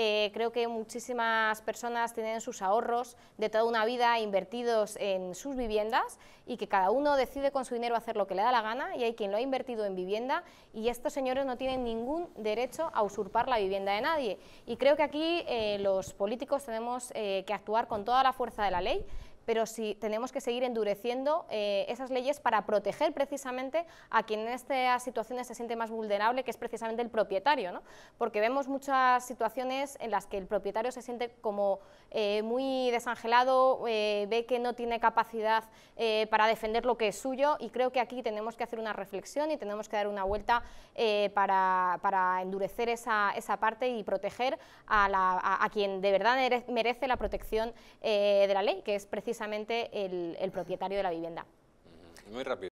Eh, creo que muchísimas personas tienen sus ahorros de toda una vida invertidos en sus viviendas y que cada uno decide con su dinero hacer lo que le da la gana y hay quien lo ha invertido en vivienda y estos señores no tienen ningún derecho a usurpar la vivienda de nadie. Y creo que aquí eh, los políticos tenemos eh, que actuar con toda la fuerza de la ley pero si tenemos que seguir endureciendo eh, esas leyes para proteger precisamente a quien en estas situaciones se siente más vulnerable, que es precisamente el propietario, porque vemos muchas situaciones en las que el propietario se siente como eh, muy desangelado, eh, ve que no tiene capacidad para defender lo que es suyo y creo que aquí tenemos que hacer una reflexión y tenemos que dar una vuelta para, endurecer esa, esa, parte y proteger a, a, quien de verdad merece la protección de la ley, que es precisamente precisamente el, el propietario de la vivienda. Muy rápido.